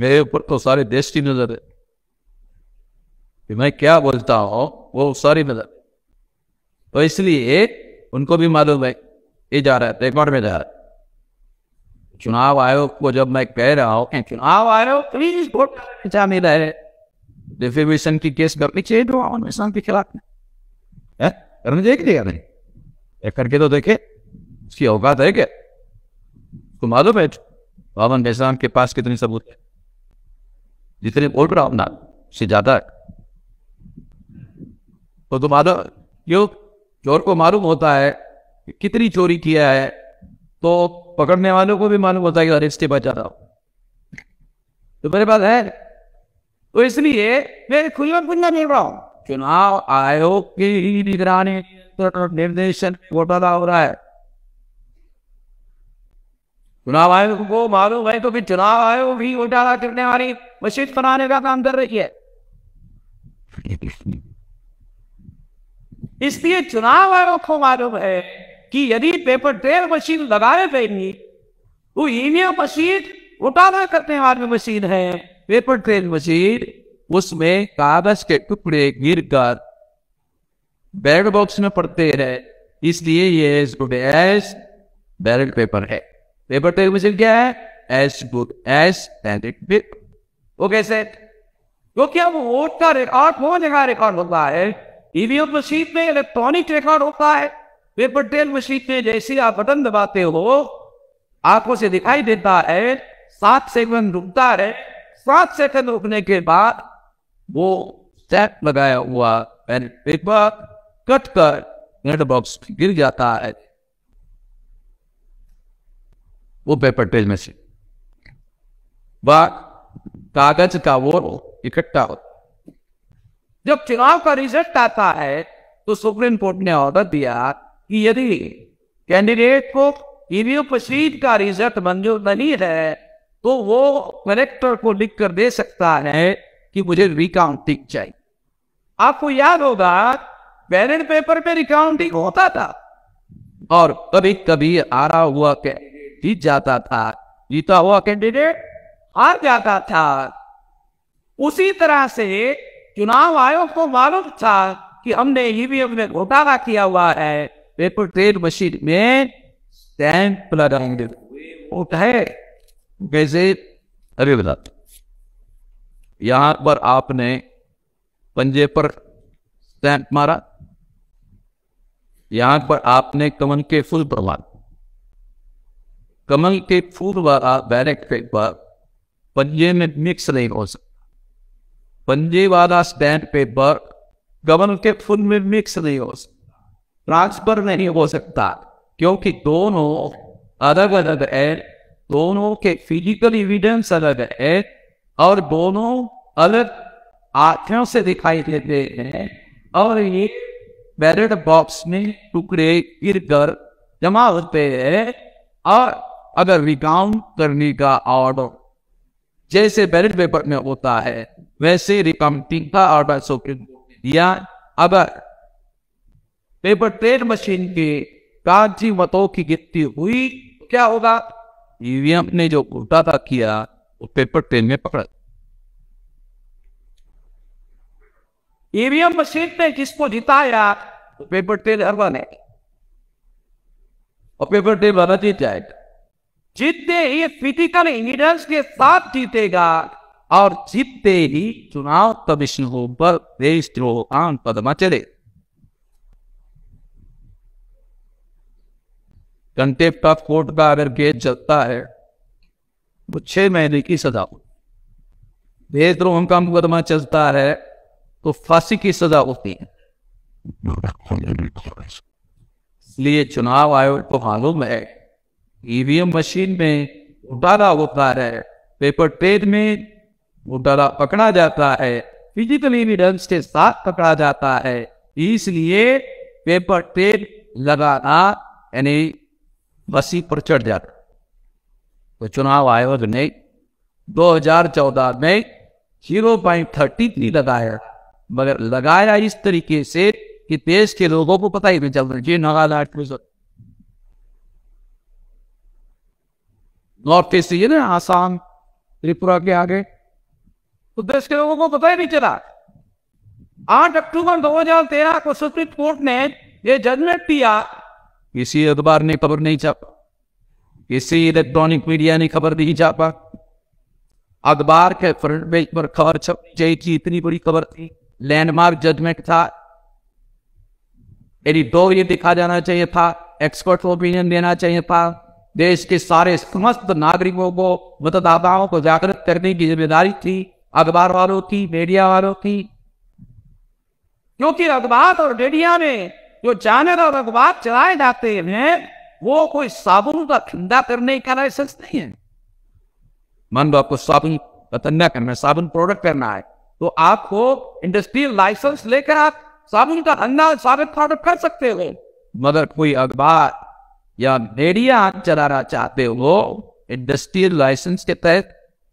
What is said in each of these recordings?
मेरे ऊपर तो सारे देश की नजर है कि मैं क्या बोलता हूं वो सारी नजर तो इसलिए उनको भी मालूम है ये जा रहा है रिकॉर्ड में जा रहा है चुनाव आयोग को जब मैं कह रहा हूं चुनाव आयोग प्लीज वोट जा मिला डिफेमेशन की केस करनी चाहिए जो के खिलाफ करने देख लिया नहीं एक करके तो देखे उसकी औकात है क्या तो मालूम है बाबन बेसाम के पास कितने सबूत है जितने बोल रहा हूं ना उससे ज़्यादा तो तुम आदो क्यों चोर को मालूम होता है कि कितनी चोरी किया है तो पकड़ने वालों को भी मालूम होता है कि अरे इससे बचा रहा हूँ तो मेरे पास है तो इसलिए मैं खुलवा खुलना नहीं रहा हूं चुनाव आयोग की निगरानी निर्देशन घोटाला हो रहा है चुनाव आयोग को मालूम है तो फिर चुनाव आयोग भी घोटाला करने वाली मस्जिद बनाने का काम कर रही है इसलिए चुनाव आयोग को मालूम है कि यदि पेपर ट्रेल मशीन लगाए गई वो ईवीएम मशीन उठाना करने वाली मशीन है पेपर ट्रेल मशीन उसमें कागज के टुकड़े गिर कर बैलेट बॉक्स में पड़ते रहे इसलिए ये as good as ballot paper है पेपर ट्रेल मशीन क्या है as good as ballot paper वो कैसे क्योंकि अब वोट का रिकॉर्ड वो जगह रिकॉर्ड होता है ईवीएम मशीन में इलेक्ट्रॉनिक रिकॉर्ड होता है पेपर टेल मशीन में जैसे आप बटन दबाते हो आंखों से दिखाई देता है सात सेकंड रुकता है सात सेकंड रुकने के बाद वो स्टैप लगाया हुआ पेन पेपर कट कर नेट बॉक्स गिर जाता है वो पेपर टेल मशीन बात कागज का वो इकट्ठा होता जब चुनाव का रिजल्ट आता है तो सुप्रीम कोर्ट ने ऑर्डर दिया कि यदि कैंडिडेट को ईवीएम मशीन का रिजल्ट मंजूर नहीं है तो वो कलेक्टर को लिख कर दे सकता है कि मुझे रिकाउंटिंग चाहिए आपको याद होगा बैलेट पेपर पे रिकाउंटिंग होता था और कभी कभी आ रहा हुआ कैंडिडेट जीत जाता था जीता हुआ कैंडिडेट आ जाता था उसी तरह से चुनाव आयोग को मालूम था कि हमने ईवीएम में घोटाला किया हुआ है पेपर ट्रेड मशीन में स्टैंप लगाएंगे वोट है कैसे अरे बता यहां पर आपने पंजे पर स्टैंप मारा यहां पर आपने कमल के फूल पर मारा कमल के फूल वाला बैरेक्ट पेपर पंजे में मिक्स नहीं हो सकता पंजे वाला स्टैंड पेपर गबन के फुल में मिक्स नहीं हो सकता ट्रांसफर नहीं हो सकता क्योंकि दोनों अलग अलग है दोनों के फिजिकल एविडेंस अलग है और दोनों अलग आंखों से दिखाई देते हैं और ये बैलेट बॉक्स में टुकड़े गिर कर जमा होते हैं और अगर रिकाउंट करने का ऑर्डर जैसे बैलेट पेपर में होता है वैसे रिकाउंटिंग का ऑर्डर सुप्रीम कोर्ट ने दिया अब पेपर ट्रेड मशीन के कागजी मतों की गिनती हुई तो क्या होगा ईवीएम ने जो घोटाला किया वो पेपर ट्रेन में पकड़ा ईवीएम मशीन ने जिसको जिताया पेपर ट्रेन अरबा ने और पेपर ट्रेन वाला जीत जाएगा जीतते ही फिजिकल इविडेंस के साथ जीतेगा और जीतते ही चुनाव कमीशन पर देश आम पदमा चले कंटेप्ट ऑफ कोर्ट का अगर केस चलता है वो छह महीने की सजा हो देशद्रोह का मुकदमा चलता है तो फांसी की सजा होती है इसलिए चुनाव आयोग को मालूम है ईवीएम मशीन में घोटाला होता है पेपर ट्रेड में घोटाला पकड़ा जाता है फिजिकल एविडेंस के साथ पकड़ा जाता है इसलिए पेपर ट्रेड लगाना यानी बसी पर चढ़ जाता तो चुनाव आयोग ने 2014 में जीरो पॉइंट थर्टी थ्री लगाया मगर लगाया इस तरीके से कि देश के लोगों को पता ही नहीं चल रहा जी नागालैंड में नॉर्थ ईस्ट ये ना आसाम त्रिपुरा के आगे तो देश के लोगों को पता ही नहीं चला आठ अक्टूबर 2013 को सुप्रीम कोर्ट ने ये जजमेंट दिया किसी अखबार ने खबर नहीं छापा किसी इलेक्ट्रॉनिक मीडिया ने खबर नहीं छापा अखबार के फ्रंट पेज पर खबर छपनी चाहिए थी इतनी बड़ी खबर थी लैंडमार्क जजमेंट था यदि दो ये दिखा जाना चाहिए था एक्सपर्ट ओपिनियन देना चाहिए था देश के सारे समस्त नागरिकों को मतदाताओं को जागृत करने की जिम्मेदारी थी अखबार वालों की मीडिया वालों की क्योंकि अखबार और मीडिया में जो चैनल और अखबार चलाए जाते हैं वो कोई साबुन का ठंडा करने का लाइसेंस नहीं है मान लो आपको साबुन का करना है साबुन प्रोडक्ट करना है तो आपको इंडस्ट्रियल लाइसेंस लेकर आप साबुन का धंधा साबित प्रोडक्ट कर सकते हो मगर कोई अखबार या भेड़िया आप चलाना चाहते हो इंडस्ट्रियल लाइसेंस के तहत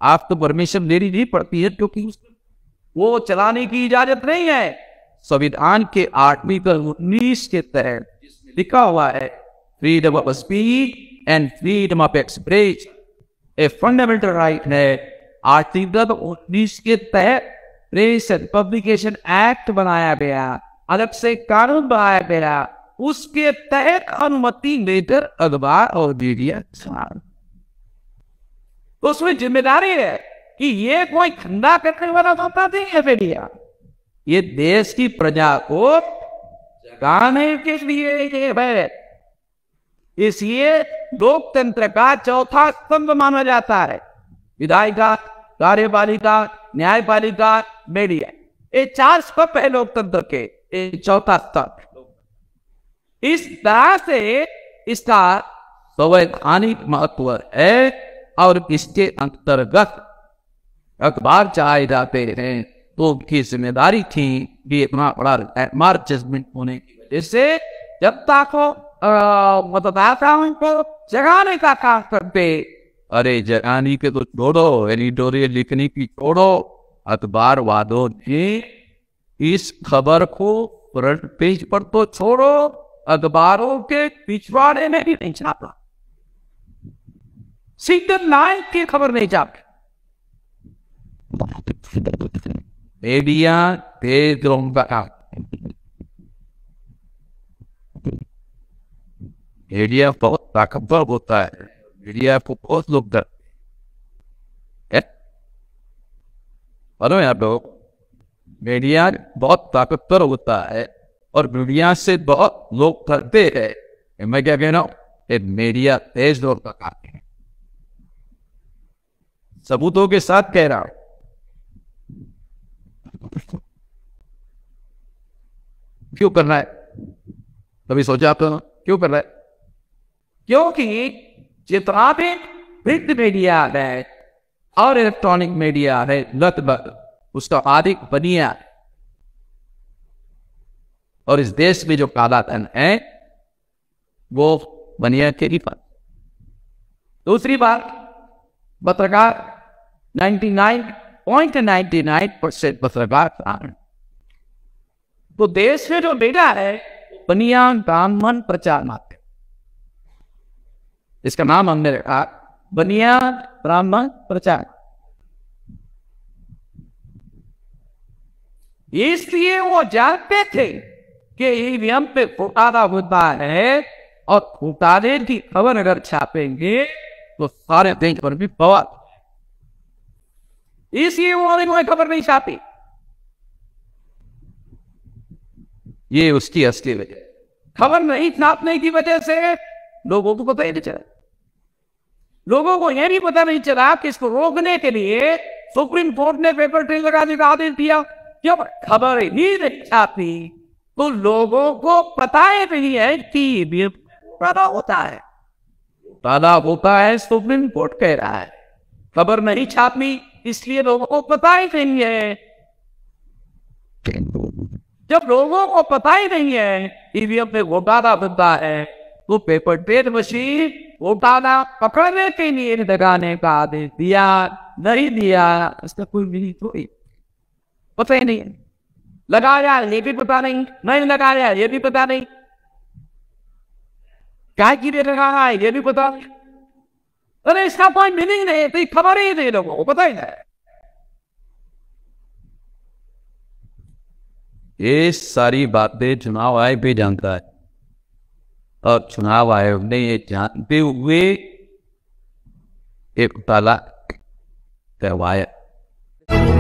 आप तो परमिशन लेनी नहीं पड़ती है क्योंकि वो चलाने की इजाजत नहीं है संविधान के आठवीं पर उन्नीस के तहत लिखा हुआ है freedom of speech and freedom of express a fundamental right है आर्टिकल उन्नीस के तहत प्रेस एंड पब्लिकेशन एक्ट बनाया गया अलग से कानून बनाया गया उसके तहत अनुमति लेकर अखबार और मीडिया उसमें जिम्मेदारी है कि ये कोई ठंडा करने वाला होता नहीं है मीडिया ये देश की प्रजा को जगाने के लिए इसलिए लोकतंत्र का चौथा स्तंभ माना जाता है विधायिका कार्यपालिका न्यायपालिका मीडिया ये चार स्तंभ है लोकतंत्र के चौथा स्तंभ इस तरह से इसका संवैधानिक महत्व है और इसके अंतर्गत अखबार चाहे जाते हैं तो उनकी जिम्मेदारी थी कि इतना बड़ा लैंडमार्क जजमेंट होने की वजह से जनता को मतदाताओं को जगाने का काम करते अरे जगाने के तो छोड़ो एडिटोरियल लिखने की छोड़ो अखबार वादों ने इस खबर को फ्रंट पेज पर तो छोड़ो अखबारों के पिछवाड़े में भी नहीं छापा सिंगल लाइन की खबर नहीं छापी मीडिया तेज रंग का मीडिया बहुत ताकतवर होता है मीडिया को बहुत लोग डरते हैं यहाँ पे मीडिया बहुत ताकतवर होता है और मीडिया से बहुत लोग करते हैं मैं क्या कह रहा हूं मीडिया तेज दौर का काम है सबूतों के साथ कह रहा हूं क्यों करना है कभी सोचा आप क्यों कर रहा है क्योंकि जितना भी प्रिंट मीडिया है और इलेक्ट्रॉनिक मीडिया है लगभग उसका आदिक बनिया है और इस देश में जो धन है वो बनिया के पर दूसरी बात पत्रकार 99.99 परसेंट पत्रकार कारण तो देश में जो बेटा है बनिया ब्राह्मण प्रचार माध्यम इसका नाम हमने रखा बनिया ब्राह्मण प्रचार इसलिए वो जानते थे कि ईवीएम पे घोटाला होता है और घोटाले की खबर अगर छापेंगे तो सारे देश पर भी बवाल इसलिए उन्होंने खबर नहीं छापी ये उसकी असली वजह खबर नहीं छापने की वजह से लोगों को पता ही नहीं चला लोगों को यह भी पता नहीं चला कि इसको रोकने के लिए सुप्रीम कोर्ट ने पेपर ट्रेन लगाने का आदेश दिया क्यों खबर ही नहीं छापी तो लोगों को पता ही नहीं है कि पैदा होता है पैदा होता है सुप्रीम कोर्ट कह रहा है खबर नहीं छापी इसलिए लोगों को पता ही नहीं है जब लोगों को पता ही नहीं है ईवीएम में घोटाला बनता है तो पेपर ट्रेड मशीन घोटाला पकड़ने के लिए लगाने का आदेश दिया नहीं दिया इसका कोई मिली थोड़ी पता ही नहीं है लगा रहा है ये भी पता नहीं नहीं लगा रहा है ये भी पता नहीं क्या की दे रहा है ये भी पता नहीं अरे इसका कोई मीनिंग नहीं तो खबर ही नहीं लोगों को पता ही नहीं ये सारी बातें चुनाव आयोग भी जानता है और चुनाव आयोग ने ये जानते हुए एक तलाक करवाया